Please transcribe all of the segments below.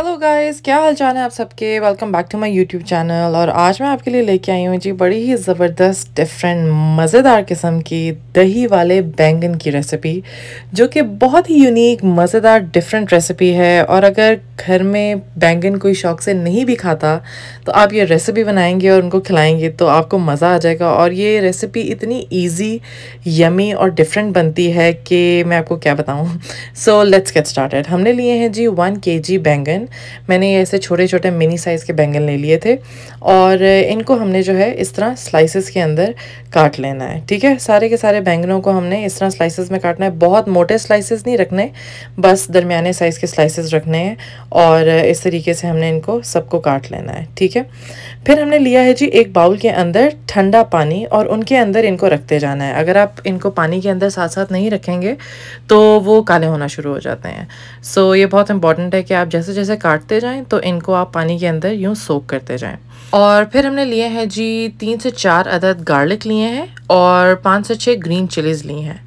hello guys क्या हाल चाल है आप सबके welcome back to my YouTube channel और आज मैं आपके लिए लेके आई हूँ जी बड़ी ही ज़बरदस्त डिफरेंट मज़ेदार किस्म की दही वाले बैंगन की रेसिपी जो कि बहुत ही यूनिक मज़ेदार डिफरेंट रेसिपी है और अगर घर में बैंगन कोई शौक से नहीं भी खाता तो आप ये रेसिपी बनाएंगे और उनको खिलाएंगे तो आपको मज़ा आ जाएगा और ये रेसिपी इतनी ईजी यमी और डिफरेंट बनती है कि मैं आपको क्या बताऊँ सो लेट्स गेट स्टार्टेड हमने लिए हैं जी वन के बैंगन मैंने ये ऐसे छोटे छोटे मिनी साइज़ के बैंगन ले लिए थे और इनको हमने जो है इस तरह स्लाइसेस के अंदर काट लेना है ठीक है सारे के सारे बैंगनों को हमने इस तरह स्लाइसेस में काटना है बहुत मोटे स्लाइसेस नहीं रखने बस दरमियाने साइज़ के स्लाइसेस रखने हैं और इस तरीके से हमने इनको सबको काट लेना है ठीक है फिर हमने लिया है जी एक बाउल के अंदर ठंडा पानी और उनके अंदर इनको रखते जाना है अगर आप इनको पानी के अंदर साथ साथ नहीं रखेंगे तो वो काले होना शुरू हो जाते हैं सो so, ये बहुत इंपॉर्टेंट है कि आप जैसे जैसे काटते जाएं तो इनको आप पानी के अंदर यूँ सोख करते जाएं और फिर हमने लिए हैं जी तीन से चार अदद गार्लिक लिए हैं और पाँच से छः ग्रीन चिलीज़ ली हैं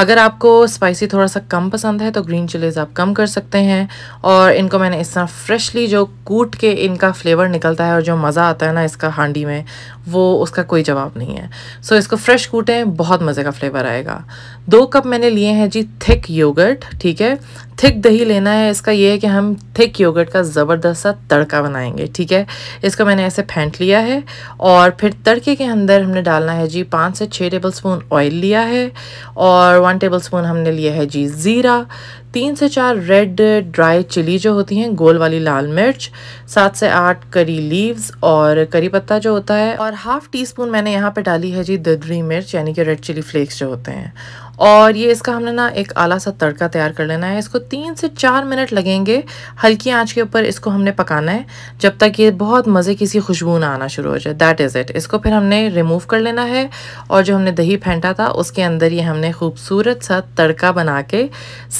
अगर आपको स्पाइसी थोड़ा सा कम पसंद है तो ग्रीन चिलीज़ आप कम कर सकते हैं और इनको मैंने इस तरह फ्रेशली जो कूट के इनका फ्लेवर निकलता है और जो मज़ा आता है ना इसका हांडी में वो उसका कोई जवाब नहीं है सो so, इसको फ्रेश कूटें बहुत मज़े का फ्लेवर आएगा दो कप मैंने लिए हैं जी थिक योगर्ट ठीक है थिक दही लेना है इसका ये है कि हम थिक योगर्ट का ज़बरदस्त सा तड़का बनाएंगे ठीक है इसको मैंने ऐसे फेंट लिया है और फिर तड़के के अंदर हमने डालना है जी पाँच से छः टेबल स्पून ऑयल लिया है और वन टेबल स्पून हमने लिया है जी ज़ीरा तीन से चार रेड ड्राई चिली जो होती हैं गोल वाली लाल मिर्च सात से आठ करी लीव्स और करी पत्ता जो होता है और हाफ़ टी स्पून मैंने यहाँ पे डाली है जी ददरी मिर्च यानी कि रेड चिली फ्लेक्स जो होते हैं और ये इसका हमने ना एक आला सा तड़का तैयार कर लेना है इसको तीन से चार मिनट लगेंगे हल्की आंच के ऊपर इसको हमने पकाना है जब तक ये बहुत मज़े की सी खुशबू ना आना शुरू हो जाए दैट इज़ इट इसको फिर हमने रिमूव कर लेना है और जो हमने दही फेंटा था उसके अंदर ये हमने खूबसूरत सा तड़का बना के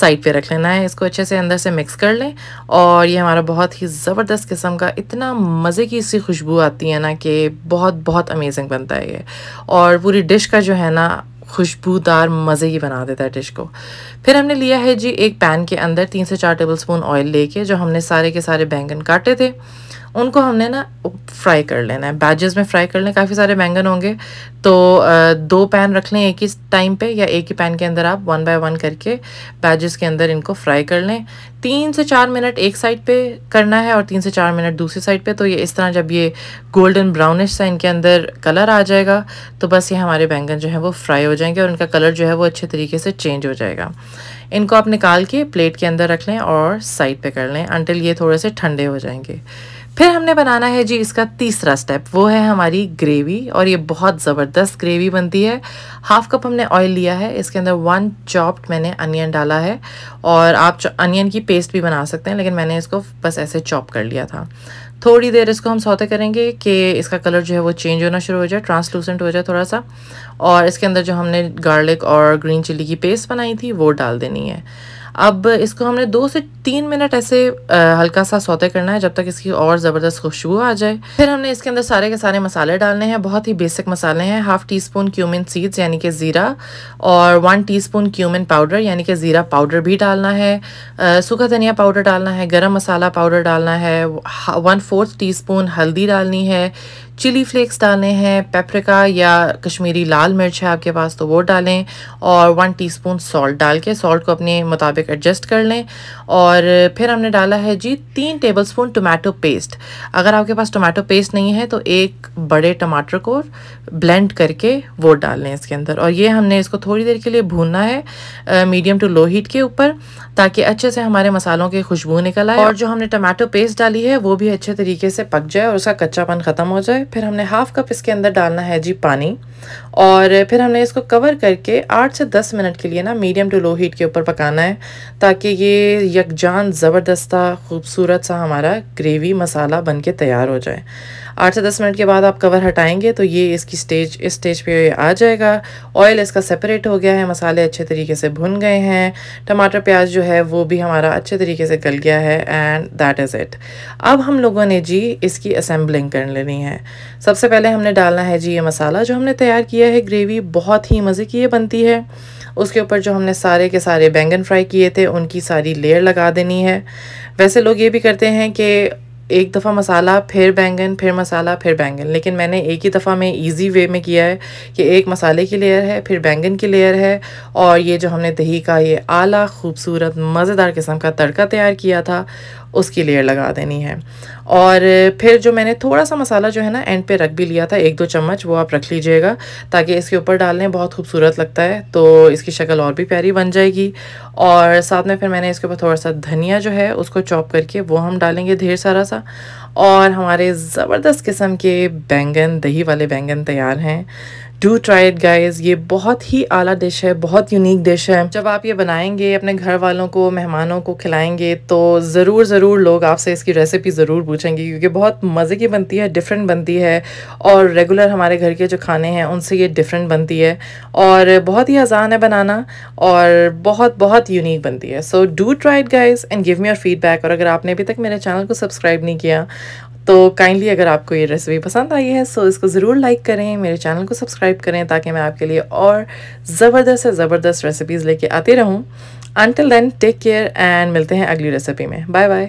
साइड पर रख लेना है इसको अच्छे से अंदर से मिक्स कर लें और ये हमारा बहुत ही ज़बरदस्त किस्म का इतना मज़े की सी खुशबू आती है ना कि बहुत बहुत अमेजिंग बनता है ये और पूरी डिश का जो है ना खुशबूदार मज़े ही बना देता है डिश को फिर हमने लिया है जी एक पैन के अंदर तीन से चार टेबल स्पून ऑयल लेके जो हमने सारे के सारे बैंगन काटे थे उनको हमने ना फ्राई कर लेना है बैजेस में फ्राई कर लें काफ़ी सारे बैंगन होंगे तो दो पैन रख लें एक ही टाइम पे या एक ही पैन के अंदर आप वन बाय वन करके बैजेस के अंदर इनको फ्राई कर लें तीन से चार मिनट एक साइड पे करना है और तीन से चार मिनट दूसरी साइड पे तो ये इस तरह जब ये गोल्डन ब्राउनिश सा इनके अंदर कलर आ जाएगा तो बस ये हमारे बैंगन जो है वो फ्राई हो जाएंगे और इनका कलर जो है वो अच्छे तरीके से चेंज हो जाएगा इनको आप निकाल के प्लेट के अंदर रख लें और साइड पे कर लें अंटिल ये थोड़े से ठंडे हो जाएंगे फिर हमने बनाना है जी इसका तीसरा स्टेप वो है हमारी ग्रेवी और ये बहुत ज़बरदस्त ग्रेवी बनती है हाफ कप हमने ऑयल लिया है इसके अंदर वन चॉप्ड मैंने अनियन डाला है और आप अनियन की पेस्ट भी बना सकते हैं लेकिन मैंने इसको बस ऐसे चॉप कर लिया था थोड़ी देर इसको हम सौते करेंगे कि इसका कलर जो है वो चेंज होना शुरू हो जाए ट्रांसलूसेंट हो जाए थोड़ा सा और इसके अंदर जो हमने गार्लिक और ग्रीन चिली की पेस्ट बनाई थी वो डाल देनी है अब इसको हमने दो से तीन मिनट ऐसे हल्का सा सौते करना है जब तक इसकी और ज़बरदस्त खुशबू आ जाए फिर हमने इसके अंदर सारे के सारे मसाले डालने हैं बहुत ही बेसिक मसाले हैं half teaspoon cumin seeds यानी कि ज़ीरा और one teaspoon cumin powder यानी कि ज़ीरा पाउडर भी डालना है सूखा धनिया पाउडर डालना है गर्म मसाला पाउडर डालना है वन फोर्थ टी स्पून हल्दी डालनी है चिली फ्लेक्स डालने हैं पेपरिका या कश्मीरी लाल मिर्च है आपके पास तो वो डालें और वन टीस्पून सॉल्ट डाल के सॉल्ट को अपने मुताबिक एडजस्ट कर लें और फिर हमने डाला है जी तीन टेबलस्पून टोमेटो पेस्ट अगर आपके पास टोमेटो पेस्ट नहीं है तो एक बड़े टमाटर को ब्लेंड करके वो डाल लें इसके अंदर और ये हमने इसको थोड़ी देर के लिए भूनना है मीडियम टू लो हीट के ऊपर ताकि अच्छे से हमारे मसालों की खुशबू निकल आए और जो हमने टमाटो पेस्ट डाली है वो भी अच्छे तरीके से पक जाए और उसका कच्चापन ख़त्म हो जाए फिर हमने हाफ कप इसके अंदर डालना है जी पानी और फिर हमने इसको कवर करके आठ से दस मिनट के लिए ना मीडियम टू लो हीट के ऊपर पकाना है ताकि ये यकजान ज़बरदस्ता खूबसूरत सा हमारा ग्रेवी मसाला बन के तैयार हो जाए आठ से दस मिनट के बाद आप कवर हटाएंगे तो ये इसकी स्टेज इस स्टेज पे आ जाएगा ऑयल इसका सेपरेट हो गया है मसाले अच्छे तरीके से भुन गए हैं टमाटर प्याज जो है वो भी हमारा अच्छे तरीके से गल गया है एंड दैट इज़ इट अब हम लोगों ने जी इसकी असेंबलिंग कर लेनी है सबसे पहले हमने डालना है जी ये मसाला जो हमने तैयार तैयार किया है ग्रेवी बहुत ही मज़े की ये बनती है उसके ऊपर जो हमने सारे के सारे बैंगन फ्राई किए थे उनकी सारी लेयर लगा देनी है वैसे लोग ये भी करते हैं कि एक दफ़ा मसाला फिर बैंगन फिर मसाला फिर बैंगन लेकिन मैंने एक ही दफ़ा में इजी वे में किया है कि एक मसाले की लेयर है फिर बैंगन की लेयर है और ये जो हमने दही का ये आला खूबसूरत मज़ेदार किस्म का तड़का तैयार किया था उसकी लेयर लगा देनी है और फिर जो मैंने थोड़ा सा मसाला जो है ना एंड पे रख भी लिया था एक दो चम्मच वो आप रख लीजिएगा ताकि इसके ऊपर डालने बहुत खूबसूरत लगता है तो इसकी शक्ल और भी प्यारी बन जाएगी और साथ में फिर मैंने इसके ऊपर थोड़ा सा धनिया जो है उसको चॉप करके वो हम डालेंगे ढेर सारा सा और हमारे ज़बरदस्त किस्म के बैंगन दही वाले बैंगन तैयार हैं डू ट्राई इट गाइज ये बहुत ही आला डिश है बहुत यूनिक डिश है जब आप ये बनाएंगे अपने घर वालों को मेहमानों को खिलाएंगे तो ज़रूर ज़रूर लोग आपसे इसकी रेसिपी ज़रूर पूछेंगे क्योंकि बहुत मज़े की बनती है डिफरेंट बनती है और रेगुलर हमारे घर के जो खाने हैं उनसे ये डिफरेंट बनती है और बहुत ही आसान है बनाना और बहुत बहुत यूनिक बनती है so do try it guys and give me your feedback और अगर आपने अभी तक मेरे चैनल को सब्सक्राइब नहीं किया तो काइंडली अगर आपको ये रेसिपी पसंद आई है सो इसको ज़रूर लाइक करें मेरे चैनल को सब्सक्राइब करें ताकि मैं आपके लिए और ज़बरदस्त से ज़बरदस्त रेसिपीज़ लेके आती रहूँ until then take care and मिलते हैं अगली रेसिपी में बाय बाय